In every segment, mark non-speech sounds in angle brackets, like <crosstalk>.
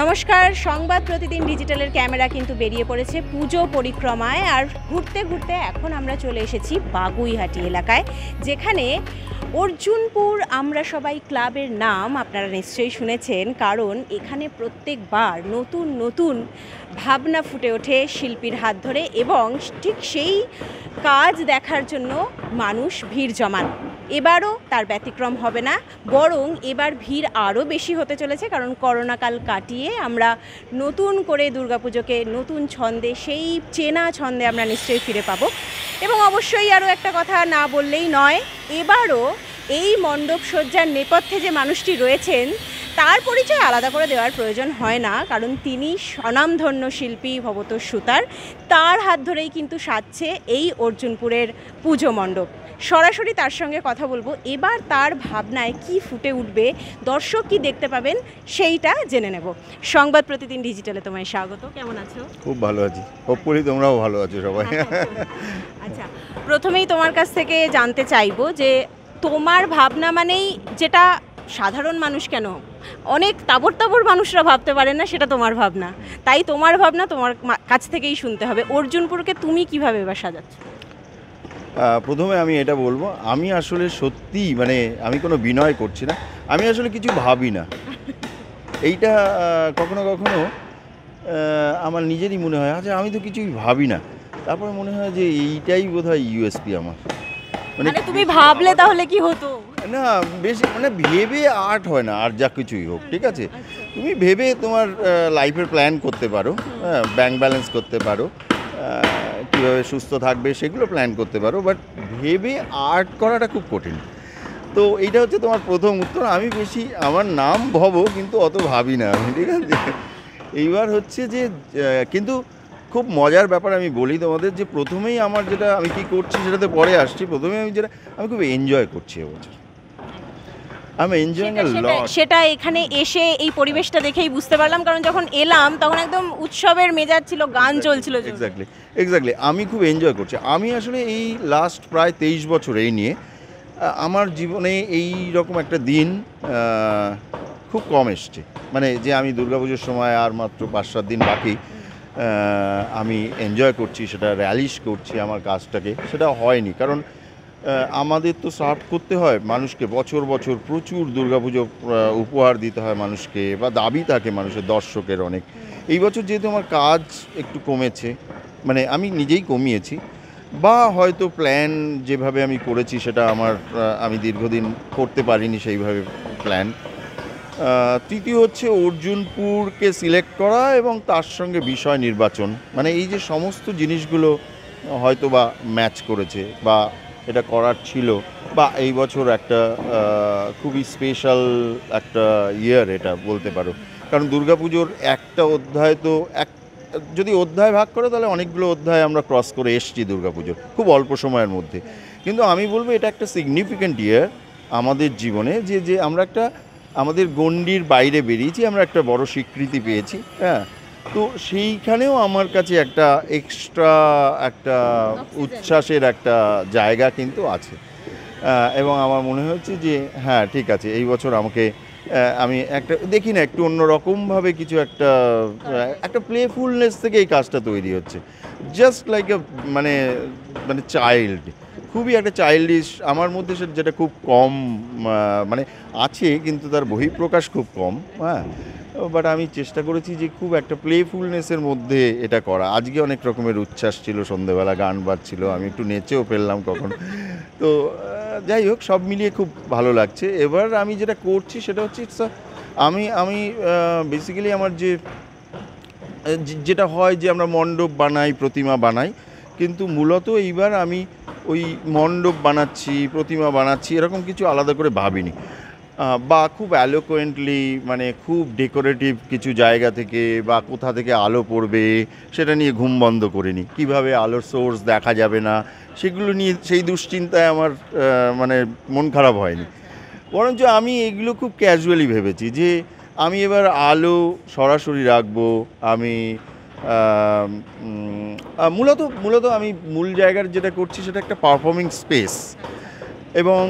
নমস্কার সংবাদ প্রতিদিন ডিজিটালের ক্যামেরা কিন্তু বেরিয়ে পড়েছে পুজো পরিক্রমায় আর ঘুরতে ঘুরতে এখন আমরা চলে এসেছি বাগুইহাটি এলাকায় যেখানে অর্জুনপুর আমরা সবাই ক্লাবের নাম আপনারা নিশ্চয়ই শুনেছেন কারণ এখানে প্রত্যেকবার নতুন নতুন ভাবনা ফুটে ওঠে শিল্পীর হাত ধরে এবং ঠিক সেই কাজ দেখার জন্য মানুষ ভিড় জমান এবারও তার ব্যতিক্রম হবে না বরং এবার ভিড় আরও বেশি হতে চলেছে কারণ করোনাকাল কাটিয়ে আমরা নতুন করে দুর্গাপুজোকে নতুন ছন্দে সেই চেনা ছন্দে আমরা নিশ্চয়ই ফিরে পাবো এবং অবশ্যই আরও একটা কথা না বললেই নয় এবারও এই মণ্ডপ সজ্জার নেপথ্যে যে মানুষটি রয়েছেন তার পরিচয় আলাদা করে দেওয়ার প্রয়োজন হয় না কারণ তিনি স্বনামধন্য শিল্পী ভবত সুতার তার হাত ধরেই কিন্তু সাজছে এই অর্জুনপুরের পুজো মণ্ডপ সরাসরি তার সঙ্গে কথা বলবো এবার তার ভাবনায় কি ফুটে উঠবে দর্শক কি দেখতে পাবেন সেইটা জেনে নেব সংবাদ প্রতিদিন ডিজিটালে তোমায় স্বাগত কেমন আছো খুব ভালো আছি হোপফুলি তোমরাও ভালো আছো সবাই আচ্ছা, আচ্ছা।, আচ্ছা প্রথমেই তোমার কাছ থেকে জানতে চাইবো যে তোমার ভাবনা মানেই যেটা সাধারণ মানুষ কেন অনেক তাবর তাবর মানুষরা ভাবতে পারে না সেটা তোমার ভাবনা তাই তোমার ভাবনা তোমার কাছ থেকেই শুনতে হবে অর্জুনপুরকে তুমি কিভাবে এবার সাজাচ্ছ প্রথমে আমি এটা বলবো আমি আসলে সত্যি মানে আমি কোনো বিনয় করছি না আমি আসলে কিছু ভাবি না এইটা কখনো কখনো আমার নিজেরই মনে হয় আচ্ছা আমি তো কিছুই ভাবি না তারপর মনে হয় যে এইটাই বোধ হয় ইউএসপি আমার মানে, মানে তুমি ভাবলে তাহলে কি হতো না বেশি মানে ভেবে আর্ট হয় না আর যা কিছুই হোক ঠিক আছে তুমি ভেবে তোমার লাইফের প্ল্যান করতে পারো হ্যাঁ ব্যাংক ব্যালেন্স করতে পারো কীভাবে সুস্থ থাকবে সেগুলো প্ল্যান করতে পারো বাট ভেবে আর্ট করাটা খুব কঠিন তো এইটা হচ্ছে তোমার প্রথম উত্তর আমি বেশি আমার নাম ভব কিন্তু অত ভাবি না আমি ঠিক আছে এইবার হচ্ছে যে কিন্তু খুব মজার ব্যাপার আমি বলি তোমাদের যে প্রথমেই আমার যেটা আমি কি করছি সেটাতে পরে আসছি প্রথমে আমি যেটা আমি খুব এনজয় করছি এবছর আমি এনজয়িং এ সেটা এখানে এসে এই পরিবেশটা দেখেই বুঝতে পারলাম কারণ যখন এলাম তখন একদম উৎসবের মেজাজ ছিল গান চলছিল এক্স্যাক্টলি এক্স্যাক্টলি আমি খুব এনজয় করছি আমি আসলে এই লাস্ট প্রায় তেইশ বছর এই নিয়ে আমার জীবনে এই রকম একটা দিন খুব কম এসছে মানে যে আমি দুর্গাপুজোর সময় আর মাত্র পাঁচ সাত দিন বাকি আমি এনজয় করছি সেটা র্যালিশ করছি আমার কাজটাকে সেটা হয়নি কারণ আমাদের তো সার্ভ করতে হয় মানুষকে বছর বছর প্রচুর দুর্গাপুজো উপহার দিতে হয় মানুষকে বা দাবি থাকে মানুষের দর্শকের অনেক এই বছর যেহেতু আমার কাজ একটু কমেছে মানে আমি নিজেই কমিয়েছি বা হয়তো প্ল্যান যেভাবে আমি করেছি সেটা আমার আমি দীর্ঘদিন করতে পারিনি সেইভাবে প্ল্যান তৃতীয় হচ্ছে অর্জুনপুরকে সিলেক্ট করা এবং তার সঙ্গে বিষয় নির্বাচন মানে এই যে সমস্ত জিনিসগুলো হয়তো বা ম্যাচ করেছে বা এটা করার ছিল বা এই বছর একটা খুবই স্পেশাল একটা ইয়ার এটা বলতে পারো কারণ দুর্গাপুজোর একটা অধ্যায় তো এক যদি অধ্যায় ভাগ করে তাহলে অনেকগুলো অধ্যায় আমরা ক্রস করে এসছি দুর্গাপুজোর খুব অল্প সময়ের মধ্যে কিন্তু আমি বলবো এটা একটা সিগনিফিক্যান্ট ইয়ার আমাদের জীবনে যে যে আমরা একটা আমাদের গণ্ডির বাইরে বেরিয়েছি আমরা একটা বড় স্বীকৃতি পেয়েছি হ্যাঁ তো সেইখানেও আমার কাছে একটা এক্সট্রা একটা উচ্ছ্বাসের একটা জায়গা কিন্তু আছে এবং আমার মনে হচ্ছে যে হ্যাঁ ঠিক আছে এই বছর আমাকে আমি একটা দেখি না একটু অন্যরকমভাবে কিছু একটা একটা প্লেফুলনেস থেকে এই কাজটা তৈরি হচ্ছে জাস্ট লাইক এ মানে মানে চাইল্ড খুবই একটা চাইল্ডিশ আমার মধ্যে সেটা যেটা খুব কম মানে আছে কিন্তু তার বহিঃপ্রকাশ খুব কম হ্যাঁ বাট আমি চেষ্টা করেছি যে খুব একটা প্লেফুলনেসের মধ্যে এটা করা আজকে অনেক রকমের উচ্ছ্বাস ছিল সন্ধেবেলা গান বাজছিল আমি একটু নেচেও ফেললাম কখন <laughs> তো যাই হোক সব মিলিয়ে খুব ভালো লাগছে এবার আমি যেটা করছি সেটা হচ্ছে ইটস আমি আমি বেসিক্যালি আমার যে যেটা হয় যে আমরা মণ্ডপ বানাই প্রতিমা বানাই কিন্তু মূলত এইবার আমি ওই মণ্ডপ বানাচ্ছি প্রতিমা বানাচ্ছি এরকম কিছু আলাদা করে ভাবিনি বা খুব অ্যালোকোয়েন্টলি মানে খুব ডেকোরেটিভ কিছু জায়গা থেকে বা কোথা থেকে আলো পড়বে সেটা নিয়ে ঘুম বন্ধ করিনি কিভাবে আলোর সোর্স দেখা যাবে না সেগুলো নিয়ে সেই দুশ্চিন্তায় আমার মানে মন খারাপ হয়নি বরঞ্চ আমি এগুলো খুব ক্যাজুয়ালি ভেবেছি যে আমি এবার আলো সরাসরি রাখবো আমি মূলত মূলত আমি মূল জায়গার যেটা করছি সেটা একটা পারফর্মিং স্পেস এবং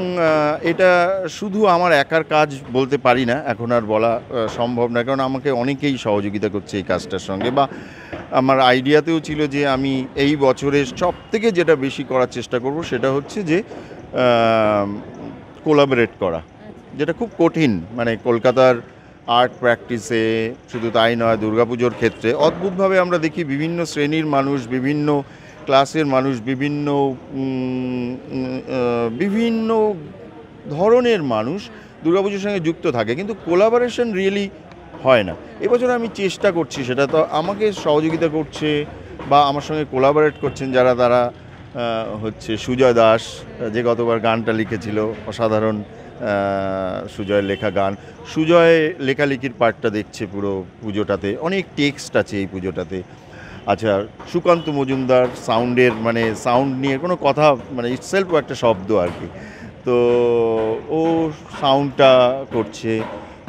এটা শুধু আমার একার কাজ বলতে পারি না এখন আর বলা সম্ভব না কারণ আমাকে অনেকেই সহযোগিতা করছে এই কাজটার সঙ্গে বা আমার আইডিয়াতেও ছিল যে আমি এই বছরের সব থেকে যেটা বেশি করার চেষ্টা করব সেটা হচ্ছে যে কোলাবরেট করা যেটা খুব কঠিন মানে কলকাতার আর্ট প্র্যাকটিসে শুধু তাই নয় দুর্গাপুজোর ক্ষেত্রে অদ্ভুতভাবে আমরা দেখি বিভিন্ন শ্রেণীর মানুষ বিভিন্ন ক্লাসের মানুষ বিভিন্ন বিভিন্ন ধরনের মানুষ দুর্গাপুজোর সঙ্গে যুক্ত থাকে কিন্তু কোলাবারেশন রিয়েলি হয় না এবছর আমি চেষ্টা করছি সেটা তো আমাকে সহযোগিতা করছে বা আমার সঙ্গে কোলাবারেট করছেন যারা তারা হচ্ছে সুজয় দাস যে গতবার গানটা লিখেছিল অসাধারণ সুজয়ের লেখা গান সুজয় লেখালেখির পার্টটা দেখছে পুরো পুজোটাতে অনেক টেক্সট আছে এই পুজোটাতে আচ্ছা সুকান্ত মজুমদার সাউন্ডের মানে সাউন্ড নিয়ে কোনো কথা মানে ইটসেলফ একটা শব্দ আর কি তো ও সাউন্ডটা করছে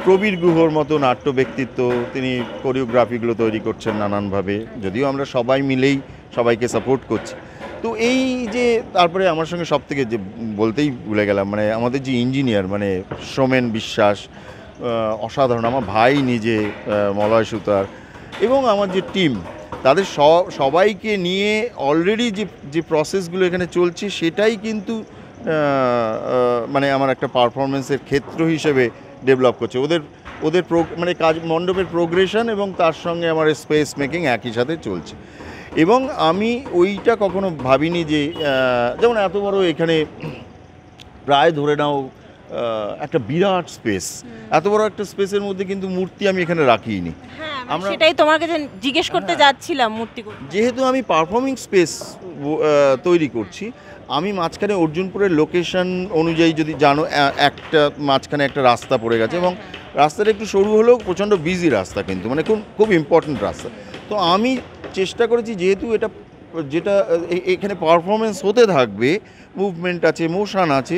প্রবীর গুহর মতো নাট্য ব্যক্তিত্ব তিনি কোরিওগ্রাফিগুলো তৈরি করছেন নানানভাবে যদিও আমরা সবাই মিলেই সবাইকে সাপোর্ট করছি তো এই যে তারপরে আমার সঙ্গে সব থেকে যে বলতেই ভুলে গেলাম মানে আমাদের যে ইঞ্জিনিয়ার মানে সোমেন বিশ্বাস অসাধারণ আমার ভাই নিজে মলয় সুতার এবং আমার যে টিম তাদের সবাইকে নিয়ে অলরেডি যে যে প্রসেসগুলো এখানে চলছে সেটাই কিন্তু মানে আমার একটা পারফরমেন্সের ক্ষেত্র হিসেবে ডেভেলপ করছে ওদের ওদের মানে কাজ মণ্ডপের প্রোগ্রেশন এবং তার সঙ্গে আমার স্পেস মেকিং একই সাথে চলছে এবং আমি ওইটা কখনো ভাবিনি যে যেমন এত বড় এখানে প্রায় ধরে নাও একটা বিরাট স্পেস এত বড় একটা স্পেসের মধ্যে কিন্তু মূর্তি আমি এখানে রাখিনি হ্যাঁ, আমরা সেটাই তোমার কাছে জিজ্ঞেস করতে হ্যাঁ। যাচ্ছিলাম মূর্তি যেহেতু আমি পারফর্মিং স্পেস তৈরি করছি আমি মাঝখানে অর্জুনপুরের লোকেশন অনুযায়ী যদি জানো একটা মাঝখানে একটা রাস্তা পড়ে গেছে হ্যাঁ, এবং রাস্তাটা একটু সরু হলেও প্রচণ্ড বিজি রাস্তা কিন্তু মানে খুব খুব ইম্পর্ট্যান্ট রাস্তা তো আমি চেষ্টা করেছি যেহেতু এটা যেটা এখানে পারফরমেন্স হতে থাকবে মুভমেন্ট আছে মোশান আছে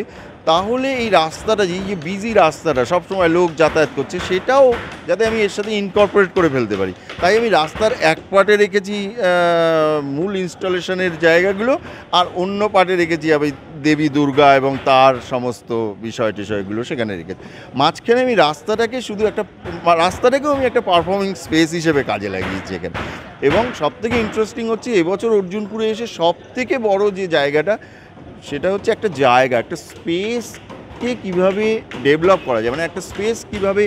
তাহলে এই রাস্তাটা যে যে বিজি রাস্তাটা সবসময় লোক যাতায়াত করছে সেটাও যাতে আমি এর সাথে ইনকর্পোরেট করে ফেলতে পারি তাই আমি রাস্তার এক পার্টে রেখেছি মূল ইনস্টলেশনের জায়গাগুলো আর অন্য পার্টে রেখেছি আমি দেবী দুর্গা এবং তার সমস্ত বিষয় টিষয়গুলো সেখানে রেখেছি মাঝখানে আমি রাস্তাটাকে শুধু একটা রাস্তাটাকেও আমি একটা পারফর্মিং স্পেস হিসেবে কাজে লাগিয়েছি এখানে এবং সবথেকে ইন্টারেস্টিং হচ্ছে এবছর অর্জুনপুরে এসে সবথেকে বড় যে জায়গাটা সেটা হচ্ছে একটা জায়গা একটা স্পেসকে কিভাবে ডেভেলপ করা যায় মানে একটা স্পেস কিভাবে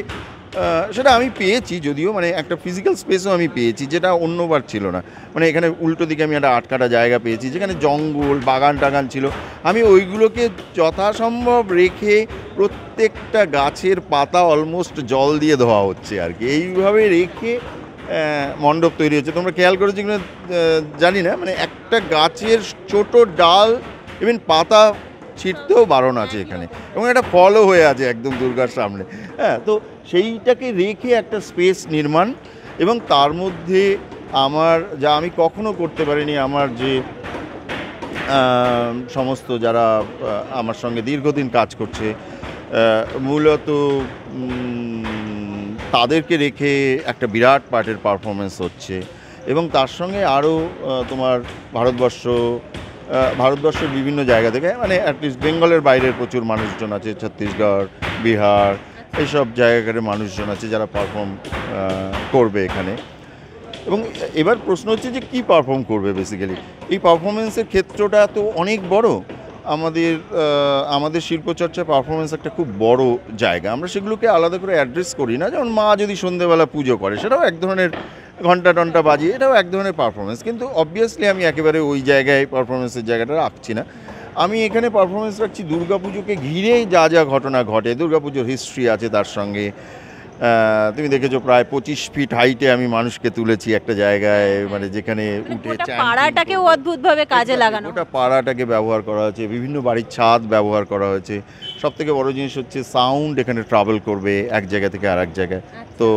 সেটা আমি পেয়েছি যদিও মানে একটা ফিজিক্যাল স্পেসও আমি পেয়েছি যেটা অন্যবার ছিল না মানে এখানে উল্টো দিকে আমি একটা আটকাটা জায়গা পেয়েছি যেখানে জঙ্গল বাগান টাগান ছিল আমি ওইগুলোকে যথাসম্ভব রেখে প্রত্যেকটা গাছের পাতা অলমোস্ট জল দিয়ে ধোয়া হচ্ছে আর কি এইভাবে রেখে মণ্ডপ তৈরি হচ্ছে তোমরা খেয়াল করেছো কিনা জানি না মানে একটা গাছের ছোট ডাল ইভেন পাতা ছিটতেও বারণ আছে এখানে এবং একটা ফলও হয়ে আছে একদম দুর্গার সামনে হ্যাঁ তো সেইটাকে রেখে একটা স্পেস নির্মাণ এবং তার মধ্যে আমার যা আমি কখনো করতে পারিনি আমার যে সমস্ত যারা আমার সঙ্গে দীর্ঘদিন কাজ করছে মূলত তাদেরকে রেখে একটা বিরাট পার্টের পারফরমেন্স হচ্ছে এবং তার সঙ্গে আরও তোমার ভারতবর্ষ ভারতবর্ষের বিভিন্ন জায়গা থেকে মানে অ্যাটলিস্ট বেঙ্গলের বাইরের প্রচুর মানুষজন আছে ছত্তিশগড় বিহার এইসব জায়গাকারে মানুষজন আছে যারা পারফর্ম করবে এখানে এবং এবার প্রশ্ন হচ্ছে যে কি পারফর্ম করবে বেসিক্যালি এই পারফরমেন্সের ক্ষেত্রটা তো অনেক বড় আমাদের আমাদের শিল্পচর্চা পারফরমেন্স একটা খুব বড় জায়গা আমরা সেগুলোকে আলাদা করে অ্যাড্রেস করি না যেমন মা যদি সন্ধেবেলা পুজো করে সেটাও এক ধরনের ঘন্টা টন্টা বাজিয়ে এটাও এক ধরনের পারফরমেন্স কিন্তু অবভিয়াসলি আমি একেবারে ওই জায়গায় পারফরমেন্সের জায়গাটা রাখছি না আমি এখানে পারফরমেন্স রাখছি দুর্গাপুজোকে ঘিরেই যা যা ঘটনা ঘটে দুর্গাপুজোর হিস্ট্রি আছে তার সঙ্গে তুমি দেখেছো প্রায় পঁচিশ ফিট হাইটে আমি মানুষকে তুলেছি একটা জায়গায় মানে যেখানে মানে উঠে পাড়াটাকে অদ্ভুতভাবে কাজে লাগানো ওটা পাড়াটাকে ব্যবহার করা হয়েছে বিভিন্ন বাড়ির ছাদ ব্যবহার করা হয়েছে সব থেকে বড়ো জিনিস হচ্ছে সাউন্ড এখানে ট্রাভেল করবে এক জায়গা থেকে আর এক জায়গায় আচ্ছা। তো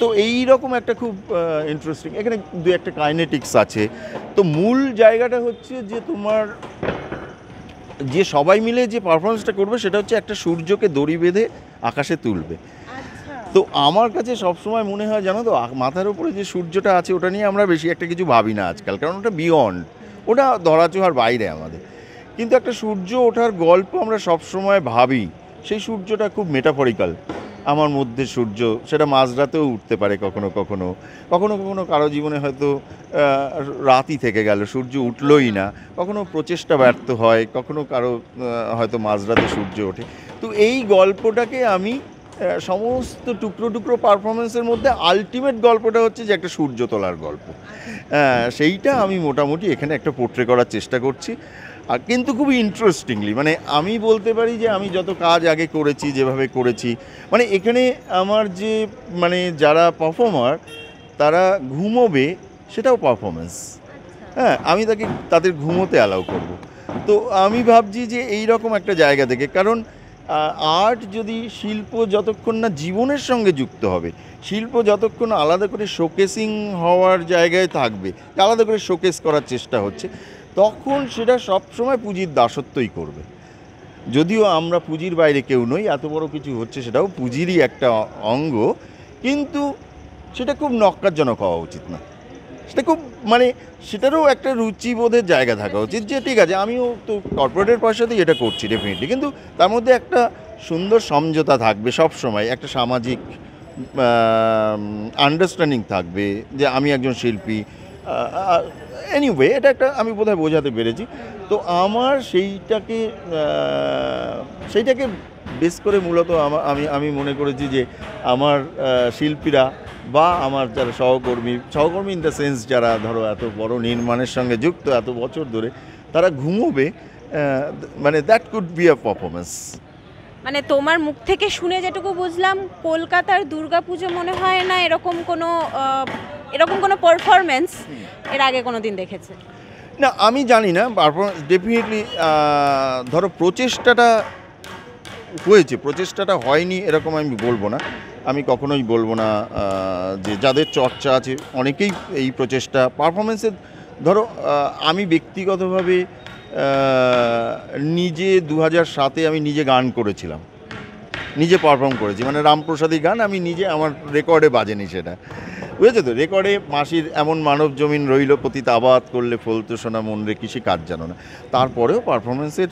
তো এই রকম একটা খুব ইন্টারেস্টিং এখানে দু একটা কাইনেটিক্স আছে তো মূল জায়গাটা হচ্ছে যে তোমার যে সবাই মিলে যে পারফরমেন্সটা করবে সেটা হচ্ছে একটা সূর্যকে দড়ি বেঁধে আকাশে তুলবে আচ্ছা। তো আমার কাছে সবসময় মনে হয় জানো তো মাথার উপরে যে সূর্যটা আছে ওটা নিয়ে আমরা বেশি একটা কিছু ভাবি না আজকাল কারণ ওটা বিয়ন্ড ওটা ধরাচোহার বাইরে আমাদের কিন্তু একটা সূর্য ওঠার গল্প আমরা সবসময় ভাবি সেই সূর্যটা খুব মেটাফরিক্যাল আমার মধ্যে সূর্য সেটা মাঝরাতেও উঠতে পারে কখনো কখনো কখনো কখনো কারো জীবনে হয়তো রাতই থেকে গেল সূর্য উঠলই না কখনো প্রচেষ্টা ব্যর্থ হয় কখনো কারো হয়তো মাঝরাতে সূর্য ওঠে তো এই গল্পটাকে আমি সমস্ত টুকরো টুকরো পারফরমেন্সের মধ্যে আলটিমেট গল্পটা হচ্ছে যে একটা সূর্য তোলার গল্প সেইটা আমি মোটামুটি এখানে একটা পোট্রে করার চেষ্টা করছি আর কিন্তু খুবই ইন্টারেস্টিংলি মানে আমি বলতে পারি যে আমি যত কাজ আগে করেছি যেভাবে করেছি মানে এখানে আমার যে মানে যারা পারফর্মার তারা ঘুমোবে সেটাও পারফরমেন্স আচ্ছা। হ্যাঁ আমি তাকে তাদের ঘুমোতে অ্যালাউ করব। তো আমি ভাবছি যে এই রকম একটা জায়গা থেকে কারণ আর্ট যদি শিল্প যতক্ষণ না জীবনের সঙ্গে যুক্ত হবে শিল্প যতক্ষণ আলাদা করে শোকেসিং হওয়ার জায়গায় থাকবে আলাদা করে শোকেস করার চেষ্টা হচ্ছে তখন সেটা সবসময় পুঁজির দাসত্বই করবে যদিও আমরা পুঁজির বাইরে কেউ নই এত বড় কিছু হচ্ছে সেটাও পুঁজিরই একটা অঙ্গ কিন্তু সেটা খুব নক্কারজনক হওয়া উচিত না সেটা খুব মানে সেটারও একটা রুচিবোধের জায়গা থাকা উচিত যে ঠিক আছে আমিও তো কর্পোরেটের পয়সাতেই এটা করছি ডেফিনেটলি কিন্তু তার মধ্যে একটা সুন্দর সমঝোতা থাকবে সব সময় একটা সামাজিক আন্ডারস্ট্যান্ডিং থাকবে যে আমি একজন শিল্পী এনিওয়ে এটা একটা আমি বোধহয় বোঝাতে পেরেছি তো আমার সেইটাকে সেইটাকে বেস করে মূলত আমার আমি আমি মনে করেছি যে আমার শিল্পীরা বা আমার যারা সহকর্মী সহকর্মী ইন দ্য সেন্স যারা ধরো এত বড় নির্মাণের সঙ্গে যুক্ত এত বছর ধরে তারা ঘুমোবে মানে that could be a performance মানে তোমার মুখ থেকে শুনে যেটুকু বুঝলাম কলকাতার দুর্গাপুজো মনে হয় না এরকম কোনো এরকম কোনো পারফরমেন্স এর আগে কোনো দিন দেখেছে না আমি জানি না পারফরমেন্স ডেফিনেটলি ধরো প্রচেষ্টাটা হয়েছে প্রচেষ্টাটা হয়নি এরকম আমি বলবো না আমি কখনোই বলবো না যে যাদের চর্চা আছে অনেকেই এই প্রচেষ্টা পারফরমেন্সের ধরো আমি ব্যক্তিগতভাবে নিজে দু সাতে আমি নিজে গান করেছিলাম নিজে পারফর্ম করেছি মানে রামপ্রসাদী গান আমি নিজে আমার রেকর্ডে বাজেনি সেটা বুঝেছো তো রেকর্ডে মাসির এমন মানব জমিন রইল প্রতি তাবাত করলে ফলতো শোনা মন রে কৃষি কাজ জানো না তারপরেও পারফরমেন্সের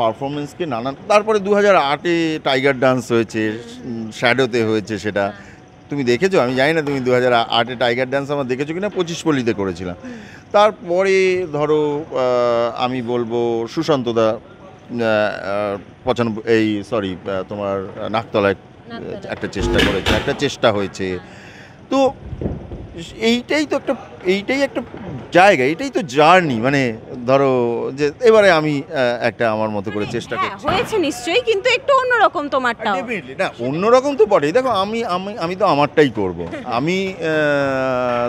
পারফরমেন্সকে নানান তারপরে দু হাজার আটে টাইগার ডান্স হয়েছে শ্যাডোতে হয়েছে সেটা তুমি দেখেছো আমি জানি না তুমি দু হাজার আটে টাইগার ড্যান্স আমার দেখেছো কিনা পঁচিশ পল্লীতে করেছিলাম তারপরে ধরো আমি বলবো সুশান্তদা পঁচানব্বই এই সরি তোমার নাকতলায় একটা চেষ্টা করেছে একটা চেষ্টা হয়েছে তো এইটাই তো একটা এইটাই একটা জায়গা এটাই তো জার্নি মানে ধরো যে এবারে আমি একটা আমার মতো করে চেষ্টা হ্যাঁ, করছি হয়েছে নিশ্চয়ই কিন্তু একটু অন্যরকম তোমারটা ডেফিনেটলি না অন্যরকম তো বটেই দেখো আমি আমি আমি তো আমারটাই করব <laughs> আমি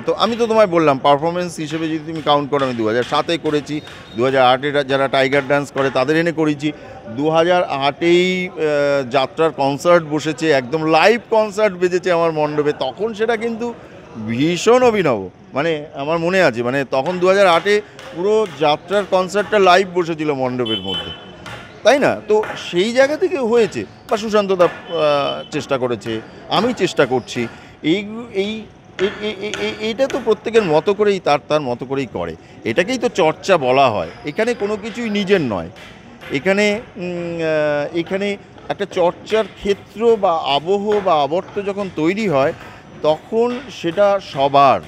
তো আমি তো তোমায় বললাম পারফরমেন্স হিসেবে যদি তুমি কাউন্ট করো আমি দু হাজার সাতে করেছি দু হাজার আটে যারা টাইগার ডান্স করে তাদের এনে করেছি দু হাজার আটেই যাত্রার কনসার্ট বসেছে একদম লাইভ কনসার্ট বেজেছে আমার মণ্ডপে তখন সেটা কিন্তু ভীষণ অভিনব মানে আমার মনে আছে মানে তখন দু হাজার আটে পুরো যাত্রার কনসার্টটা লাইভ বসেছিল মণ্ডপের মধ্যে তাই না তো সেই জায়গা থেকে হয়েছে বা দা চেষ্টা করেছে আমি চেষ্টা করছি এই এই এইটা তো প্রত্যেকের মতো করেই তার তার মতো করেই করে এটাকেই তো চর্চা বলা হয় এখানে কোনো কিছুই নিজের নয় এখানে এখানে একটা চর্চার ক্ষেত্র বা আবহ বা আবর্ত যখন তৈরি হয় তখন সেটা সবার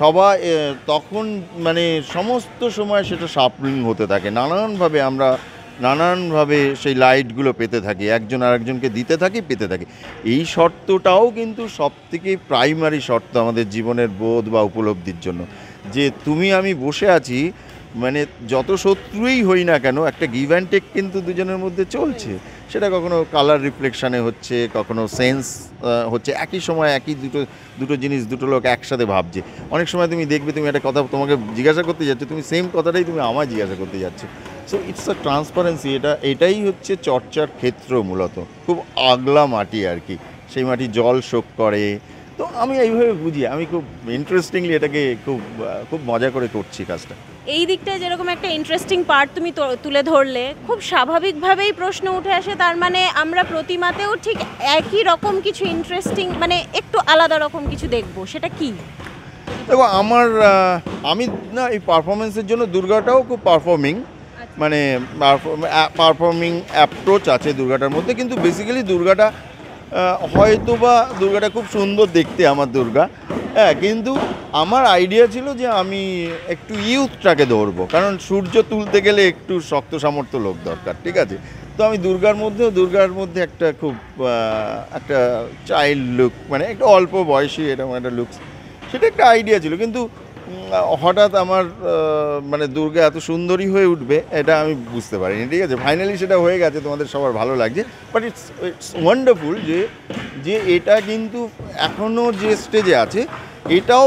সবাই তখন মানে সমস্ত সময় সেটা সাপলিং হতে থাকে নানানভাবে আমরা নানানভাবে সেই লাইটগুলো পেতে থাকি একজন আরেকজনকে দিতে থাকি পেতে থাকি এই শর্তটাও কিন্তু সবথেকে প্রাইমারি শর্ত আমাদের জীবনের বোধ বা উপলব্ধির জন্য যে তুমি আমি বসে আছি মানে যত শত্রুই হই না কেন একটা গিভ অ্যান্ড টেক কিন্তু দুজনের মধ্যে চলছে সেটা কখনো কালার রিফ্লেকশানে হচ্ছে কখনো সেন্স হচ্ছে একই সময় একই দুটো দুটো জিনিস দুটো লোক একসাথে ভাবছে অনেক সময় তুমি দেখবে তুমি একটা কথা তোমাকে জিজ্ঞাসা করতে যাচ্ছ তুমি সেম কথাটাই তুমি আমায় জিজ্ঞাসা করতে যাচ্ছ সো ইটস আ ট্রান্সপারেন্সি এটা এটাই হচ্ছে চর্চার ক্ষেত্র মূলত খুব আগলা মাটি আর কি সেই মাটি জল শোক করে তো আমি এইভাবে বুঝি আমি খুব ইন্টারেস্টিংলি এটাকে খুব খুব মজা করে করছি কাজটা এই দিকটায় যেরকম একটা ইন্টারেস্টিং পার্ট তুমি তুলে ধরলে খুব স্বাভাবিকভাবেই প্রশ্ন উঠে আসে তার মানে আমরা প্রতিমাতেও ঠিক একই রকম কিছু ইন্টারেস্টিং মানে একটু আলাদা রকম কিছু দেখব সেটা কি এবং আমার আমি না এই পারফরমেন্সের জন্য দুর্গাটাও খুব পারফর্মিং আচ্ছা। মানে পারফর্মিং অ্যাপ্রোচ আছে দুর্গাটার মধ্যে কিন্তু বেসিক্যালি দুর্গাটা হয়তো বা দুর্গাটা খুব সুন্দর দেখতে আমার দুর্গা হ্যাঁ কিন্তু আমার আইডিয়া ছিল যে আমি একটু ইউথটাকে ধরবো কারণ সূর্য তুলতে গেলে একটু শক্ত সামর্থ্য লোক দরকার ঠিক আছে তো আমি দুর্গার মধ্যেও দুর্গার মধ্যে একটা খুব একটা চাইল্ড লুক মানে একটা অল্প বয়সী এরকম একটা লুক সেটা একটা আইডিয়া ছিল কিন্তু হঠাৎ আমার মানে দুর্গা এত সুন্দরী হয়ে উঠবে এটা আমি বুঝতে পারিনি ঠিক আছে ফাইনালি সেটা হয়ে গেছে তোমাদের সবার ভালো লাগছে বাট ইটস ইটস ওয়ান্ডারফুল যে যে এটা কিন্তু এখনও যে স্টেজে আছে এটাও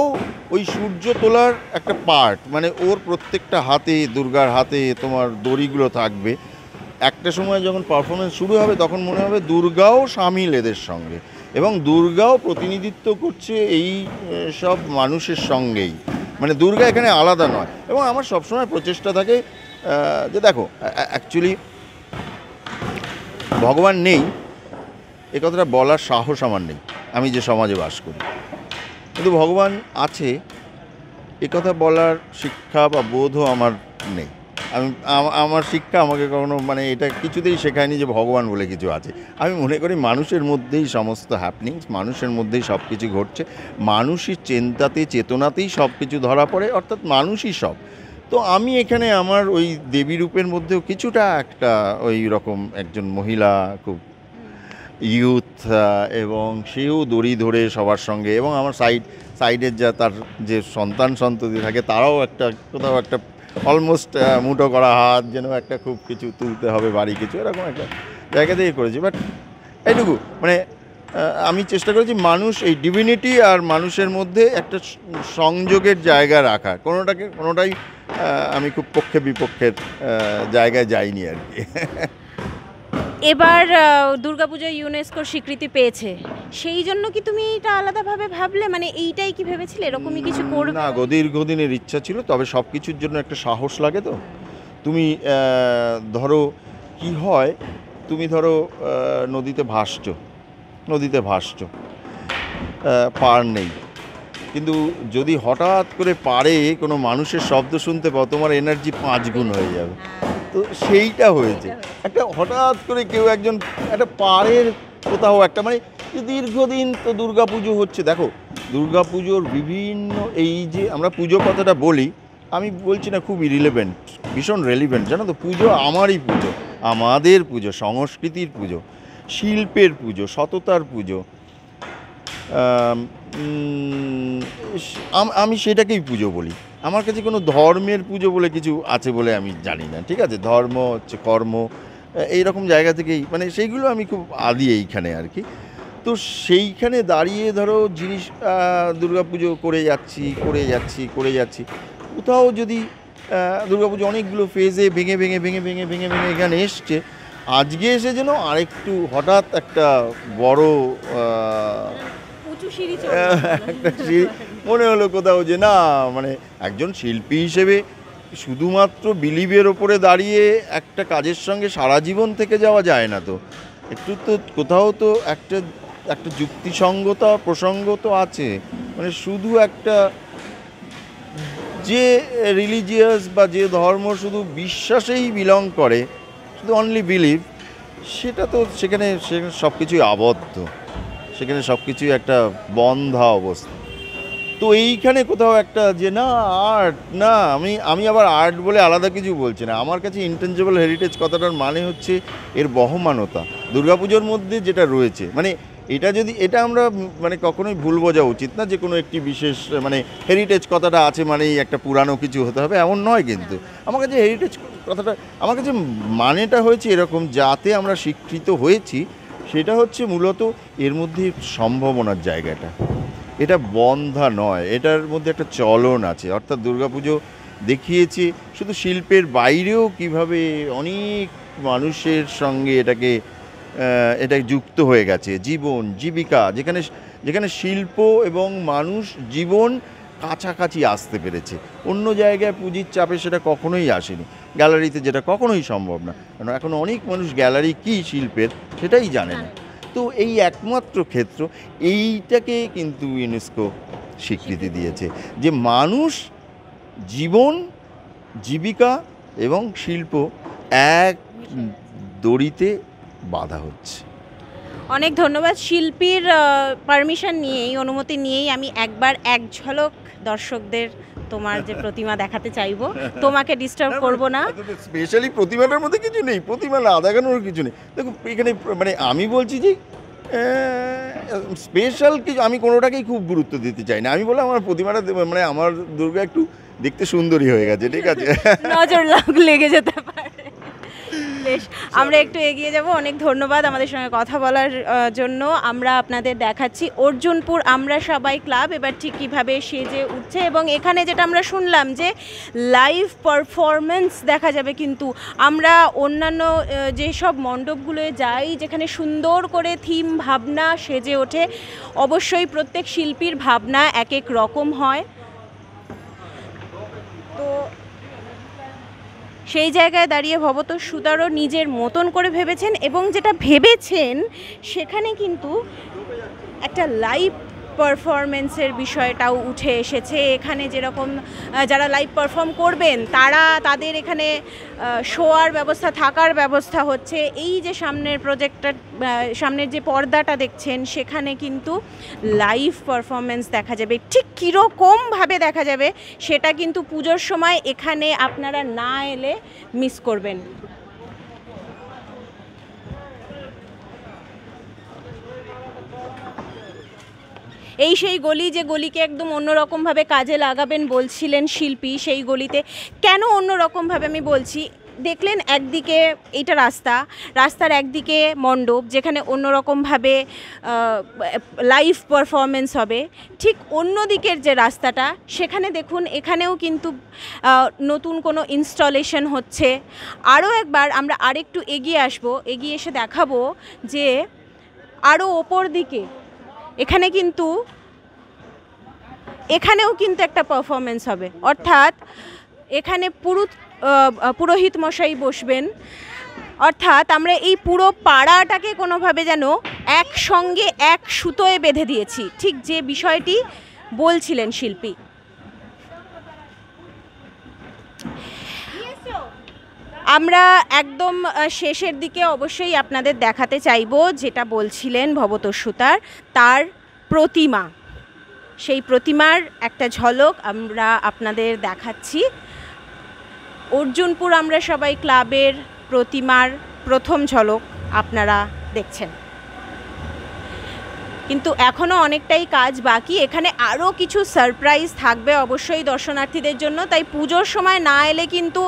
ওই সূর্য তোলার একটা পার্ট মানে ওর প্রত্যেকটা হাতে দুর্গার হাতে তোমার দড়িগুলো থাকবে একটা সময় যখন পারফরমেন্স শুরু হবে তখন মনে হবে দুর্গাও সামিল এদের সঙ্গে এবং দুর্গাও প্রতিনিধিত্ব করছে এই সব মানুষের সঙ্গেই মানে দুর্গা এখানে আলাদা নয় এবং আমার সবসময় প্রচেষ্টা থাকে যে দেখো অ্যাকচুয়ালি ভগবান নেই এ কথাটা বলার সাহস আমার নেই আমি যে সমাজে বাস করি কিন্তু ভগবান আছে এ কথা বলার শিক্ষা বা বোধও আমার নেই আমি আমার শিক্ষা আমাকে কখনো মানে এটা কিছুতেই শেখায়নি যে ভগবান বলে কিছু আছে আমি মনে করি মানুষের মধ্যেই সমস্ত হ্যাপনিংস মানুষের মধ্যেই সব কিছু ঘটছে মানুষই চিন্তাতে চেতনাতেই সব কিছু ধরা পড়ে অর্থাৎ মানুষই সব তো আমি এখানে আমার ওই দেবী রূপের মধ্যেও কিছুটা একটা ওই রকম একজন মহিলা খুব ইউথ এবং সেও দড়ি ধরে সবার সঙ্গে এবং আমার সাইড সাইডের যা তার যে সন্তান সন্ততি থাকে তারাও একটা কোথাও একটা অলমোস্ট uh, মুঠো করা হাত যেন একটা খুব কিছু তুলতে হবে বাড়ি কিছু এরকম একটা জায়গা থেকে করেছি বাট এইটুকু মানে আমি চেষ্টা করেছি মানুষ এই ডিভিনিটি আর মানুষের মধ্যে একটা সংযোগের জায়গা রাখা কোনোটাকে কোনোটাই আমি খুব পক্ষে বিপক্ষের জায়গায় যাইনি আর কি <laughs> এবার দুর্গাপূজা ইউনেস্কোর স্বীকৃতি পেয়েছে সেই জন্য কি তুমি এটা আলাদাভাবে ভাবলে মানে এইটাই কি ভেবেছিলে এরকমই কিছু করবে না গো দীর্ঘদিনের ইচ্ছা ছিল তবে সব কিছুর জন্য একটা সাহস লাগে তো তুমি ধরো কি হয় তুমি ধরো নদীতে ভাসছ নদীতে ভাসছ পার নেই কিন্তু যদি হঠাৎ করে পারে কোনো মানুষের শব্দ শুনতে পাও তোমার এনার্জি পাঁচ গুণ হয়ে যাবে হ্যাঁ। তো সেইটা হয়েছে একটা হঠাৎ করে কেউ একজন একটা পাড়ের কোথাও একটা মানে দীর্ঘদিন তো দুর্গাপুজো হচ্ছে দেখো দুর্গাপুজোর বিভিন্ন এই যে আমরা পুজো কথাটা বলি আমি বলছি না খুব ইরিলেভেন্ট ভীষণ রেলিভেন্ট জানো তো পুজো আমারই পুজো আমাদের পুজো সংস্কৃতির পুজো শিল্পের পুজো সততার পুজো আমি সেটাকেই পুজো বলি আমার কাছে কোনো ধর্মের পুজো বলে কিছু আছে বলে আমি জানি না ঠিক আছে ধর্ম হচ্ছে কর্ম এই রকম জায়গা থেকেই মানে সেইগুলো আমি খুব আদি এইখানে আর কি তো সেইখানে দাঁড়িয়ে ধরো জিনিস দুর্গাপুজো করে যাচ্ছি করে যাচ্ছি করে যাচ্ছি কোথাও যদি দুর্গাপুজো অনেকগুলো ফেজে ভেঙে ভেঙে ভেঙে ভেঙে ভেঙে ভেঙে এখানে এসছে আজকে এসে যেন আরেকটু হঠাৎ একটা বড় একটা সিঁড়ি মনে হলো কোথাও যে না মানে একজন শিল্পী হিসেবে শুধুমাত্র বিলিভের ওপরে দাঁড়িয়ে একটা কাজের সঙ্গে সারা জীবন থেকে যাওয়া যায় না তো একটু তো কোথাও তো একটা একটা যুক্তিসঙ্গতা প্রসঙ্গ তো আছে মানে শুধু একটা যে রিলিজিয়াস বা যে ধর্ম শুধু বিশ্বাসেই বিলং করে শুধু অনলি বিলিভ সেটা তো সেখানে সেখানে সব কিছুই আবদ্ধ সেখানে সব কিছুই একটা বন্ধা অবস্থা তো এইখানে কোথাও একটা যে না আর্ট না আমি আমি আবার আর্ট বলে আলাদা কিছু বলছি না আমার কাছে ইন্টেঞ্জেবল হেরিটেজ কথাটার মানে হচ্ছে এর বহমানতা দুর্গাপুজোর মধ্যে যেটা রয়েছে মানে এটা যদি এটা আমরা মানে কখনোই ভুল বোঝা উচিত না যে কোনো একটি বিশেষ মানে হেরিটেজ কথাটা আছে মানেই একটা পুরানো কিছু হতে হবে এমন নয় কিন্তু আমার কাছে হেরিটেজ কথাটা আমার কাছে মানেটা হয়েছে এরকম যাতে আমরা স্বীকৃত হয়েছি সেটা হচ্ছে মূলত এর মধ্যে সম্ভাবনার জায়গাটা এটা বন্ধা নয় এটার মধ্যে একটা চলন আছে অর্থাৎ দুর্গাপুজো দেখিয়েছে শুধু শিল্পের বাইরেও কিভাবে অনেক মানুষের সঙ্গে এটাকে এটা যুক্ত হয়ে গেছে জীবন জীবিকা যেখানে যেখানে শিল্প এবং মানুষ জীবন কাছাকাছি আসতে পেরেছে অন্য জায়গায় পুঁজির চাপে সেটা কখনোই আসেনি গ্যালারিতে যেটা কখনোই সম্ভব না কারণ এখন অনেক মানুষ গ্যালারি কি শিল্পের সেটাই জানে না তো এই একমাত্র ক্ষেত্র এইটাকে কিন্তু ইউনেস্কো স্বীকৃতি দিয়েছে যে মানুষ জীবন জীবিকা এবং শিল্প এক দড়িতে বাধা হচ্ছে অনেক ধন্যবাদ শিল্পীর পারমিশন নিয়েই অনুমতি নিয়েই আমি একবার এক ঝলক দর্শকদের তোমার যে প্রতিমা দেখাতে চাইবো তোমাকে ডিস্টার্ব করব না স্পেশালি প্রতিমাটার মধ্যে কিছু নেই প্রতিমা না দেখানোর কিছু নেই দেখো এখানে মানে আমি বলছি যে স্পেশাল কিছু আমি কোনোটাকেই খুব গুরুত্ব দিতে চাই না আমি বলে আমার প্রতিমাটা মানে আমার দুর্গা একটু দেখতে সুন্দরী হয়ে গেছে ঠিক আছে নজর লেগে যেতে পারে বেশ আমরা একটু এগিয়ে যাব অনেক ধন্যবাদ আমাদের সঙ্গে কথা বলার জন্য আমরা আপনাদের দেখাচ্ছি অর্জুনপুর আমরা সবাই ক্লাব এবার ঠিক কীভাবে সেজে উঠছে এবং এখানে যেটা আমরা শুনলাম যে লাইভ পারফরমেন্স দেখা যাবে কিন্তু আমরা অন্যান্য যেসব মণ্ডপগুলোয় যাই যেখানে সুন্দর করে থিম ভাবনা সেজে ওঠে অবশ্যই প্রত্যেক শিল্পীর ভাবনা এক এক রকম হয় সেই জায়গায় দাঁড়িয়ে ভবত সুতারও নিজের মতন করে ভেবেছেন এবং যেটা ভেবেছেন সেখানে কিন্তু একটা লাইভ পারফরমেন্সের বিষয়টাও উঠে এসেছে এখানে যেরকম যারা লাইভ পারফর্ম করবেন তারা তাদের এখানে শোয়ার ব্যবস্থা থাকার ব্যবস্থা হচ্ছে এই যে সামনের প্রজেক্টটা সামনের যে পর্দাটা দেখছেন সেখানে কিন্তু লাইভ পারফরমেন্স দেখা যাবে ঠিক কীরকমভাবে দেখা যাবে সেটা কিন্তু পুজোর সময় এখানে আপনারা না এলে মিস করবেন এই সেই গলি যে গলিকে একদম অন্যরকমভাবে কাজে লাগাবেন বলছিলেন শিল্পী সেই গলিতে কেন অন্যরকমভাবে আমি বলছি দেখলেন একদিকে এটা রাস্তা রাস্তার একদিকে মণ্ডপ যেখানে অন্যরকমভাবে লাইভ পারফরমেন্স হবে ঠিক অন্য দিকের যে রাস্তাটা সেখানে দেখুন এখানেও কিন্তু নতুন কোনো ইনস্টলেশন হচ্ছে আরও একবার আমরা আরেকটু এগিয়ে আসব এগিয়ে এসে দেখাবো যে আরও ওপর দিকে এখানে কিন্তু এখানেও কিন্তু একটা পারফরমেন্স হবে অর্থাৎ এখানে পুরো পুরোহিত মশাই বসবেন অর্থাৎ আমরা এই পুরো পাড়াটাকে কোনোভাবে যেন একসঙ্গে এক সুতোয় বেঁধে দিয়েছি ঠিক যে বিষয়টি বলছিলেন শিল্পী আমরা একদম শেষের দিকে অবশ্যই আপনাদের দেখাতে চাইব যেটা বলছিলেন ভবতস্যুতার তার প্রতিমা সেই প্রতিমার একটা ঝলক আমরা আপনাদের দেখাচ্ছি অর্জুনপুর আমরা সবাই ক্লাবের প্রতিমার প্রথম ঝলক আপনারা দেখছেন কিন্তু এখনও অনেকটাই কাজ বাকি এখানে আরও কিছু সারপ্রাইজ থাকবে অবশ্যই দর্শনার্থীদের জন্য তাই পুজোর সময় না এলে কিন্তু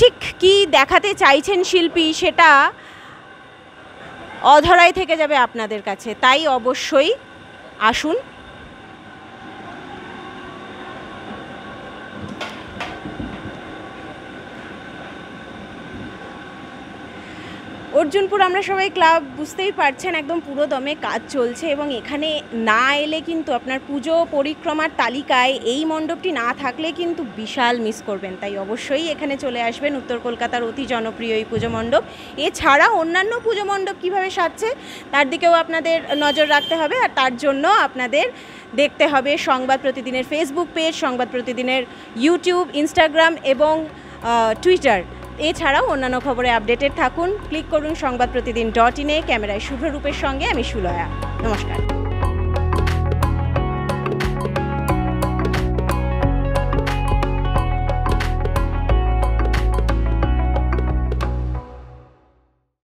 ঠিক কি দেখাতে চাইছেন শিল্পী সেটা অধরাই থেকে যাবে আপনাদের কাছে তাই অবশ্যই আসুন অর্জুনপুর আমরা সবাই ক্লাব বুঝতেই পারছেন একদম পুরো দমে কাজ চলছে এবং এখানে না এলে কিন্তু আপনার পুজো পরিক্রমার তালিকায় এই মণ্ডপটি না থাকলে কিন্তু বিশাল মিস করবেন তাই অবশ্যই এখানে চলে আসবেন উত্তর কলকাতার অতি জনপ্রিয় এই পুজো মণ্ডপ এছাড়া অন্যান্য পুজো মণ্ডপ কীভাবে সাজছে তার দিকেও আপনাদের নজর রাখতে হবে আর তার জন্য আপনাদের দেখতে হবে সংবাদ প্রতিদিনের ফেসবুক পেজ সংবাদ প্রতিদিনের ইউটিউব ইনস্টাগ্রাম এবং টুইটার এছাড়াও অন্যান্য খবরে আপডেটেড থাকুন ক্লিক করুন সংবাদ প্রতিদিন ডট ইনে ক্যামেরায় রূপের সঙ্গে আমি সুলয়া নমস্কার